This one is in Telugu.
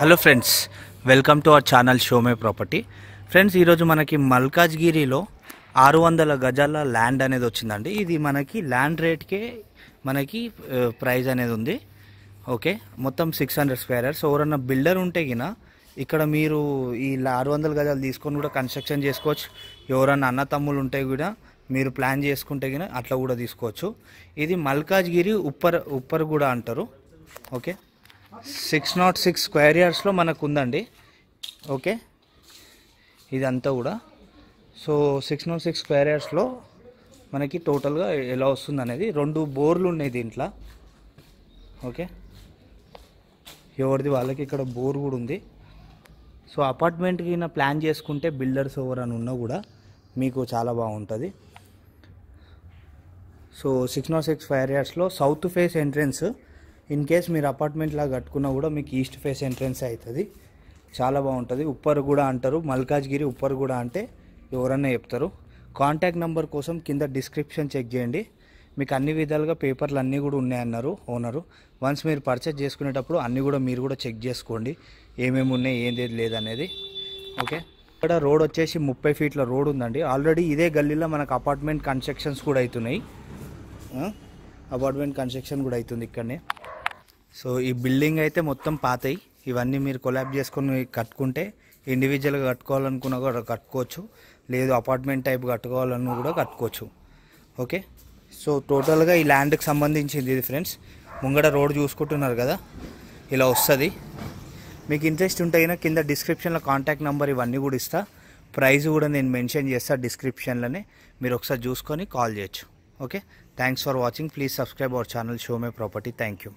Hello friends welcome to our channel show me property friends ఈరోజు మనకి మల్కాజ్గిరిలో ఆరు వందల గజాల ల్యాండ్ అనేది వచ్చిందండి ఇది మనకి ల్యాండ్ రేట్కే మనకి ప్రైజ్ అనేది ఉంది ఓకే మొత్తం సిక్స్ హండ్రెడ్ స్క్వేరర్స్ ఎవరన్నా బిల్డర్ ఉంటే గిన ఇక్కడ మీరు ఈ ఆరు వందల గజాలు తీసుకొని కూడా కన్స్ట్రక్షన్ చేసుకోవచ్చు ఎవరన్నా అన్న తమ్ములు ఉంటే కూడా మీరు ప్లాన్ చేసుకుంటే గిన అట్లా కూడా తీసుకోవచ్చు ఇది మల్కాజ్గిరి ఉప్పర్ ఉప్పర్ కూడా అంటారు okay six nought six square యార్డ్స్లో మనకు ఉందండి ఓకే ఇదంతా కూడా so six nought six square యార్డ్స్లో మనకి టోటల్గా ఎలా వస్తుంది అనేది రెండు బోర్లు ఉన్నాయి దీంట్లో ఓకే ఎవరిది వాళ్ళకి ఇక్కడ బోర్ కూడా ఉంది సో అపార్ట్మెంట్కి ప్లాన్ చేసుకుంటే బిల్డర్స్ ఓవర్ అని ఉన్నా కూడా మీకు చాలా బాగుంటుంది సో సిక్స్ నాట్ సిక్స్ ఫైర్ యార్డ్స్లో south face entrance in case మీరు అపార్ట్మెంట్లా కట్టుకున్నా కూడా మీకు ఈస్ట్ ఫేస్ ఎంట్రన్స్ అవుతుంది చాలా బాగుంటుంది ఉప్పర్ కూడా అంటారు మల్కాజ్గిరి ఉప్పర్ కూడా అంటే ఎవరన్నా చెప్తారు కాంటాక్ట్ నెంబర్ కోసం కింద డిస్క్రిప్షన్ చెక్ చేయండి మీకు అన్ని విధాలుగా పేపర్లు అన్నీ కూడా ఉన్నాయన్నారు ఓనరు వన్స్ మీరు పర్చేజ్ చేసుకునేటప్పుడు అన్నీ కూడా మీరు కూడా చెక్ చేసుకోండి ఏమేమి ఉన్నాయి ఏం లేదు లేదనేది ఓకే ఇక్కడ రోడ్ వచ్చేసి ముప్పై ఫీట్ల రోడ్ ఉందండి ఆల్రెడీ ఇదే గల్లీలో మనకు అపార్ట్మెంట్ కన్స్ట్రక్షన్స్ కూడా అవుతున్నాయి అపార్ట్మెంట్ hmm? కన్స్ట్రక్షన్ కూడా అవుతుంది ఇక్కడనే సో ఈ బిల్డింగ్ అయితే మొత్తం పాతయి ఇవన్నీ మీరు కొలాబ్ చేసుకొని కట్టుకుంటే ఇండివిజువల్గా కట్టుకోవాలనుకున్నా కూడా కట్టుకోవచ్చు లేదు అపార్ట్మెంట్ టైప్ కట్టుకోవాలన్నా కూడా కట్టుకోవచ్చు ఓకే సో టోటల్గా ఈ ల్యాండ్కి సంబంధించింది ఇది ఫ్రెండ్స్ ముంగడ రోడ్ చూసుకుంటున్నారు కదా ఇలా వస్తుంది మీకు ఇంట్రెస్ట్ ఉంటే కింద డిస్క్రిప్షన్లో కాంటాక్ట్ నెంబర్ ఇవన్నీ కూడా ఇస్తా ప్రైస్ కూడా నేను మెన్షన్ చేస్తాను డిస్క్రిప్షన్లోనే మీరు ఒకసారి చూసుకొని కాల్ చేయొచ్చు okay thanks for watching please subscribe our channel show me property thank you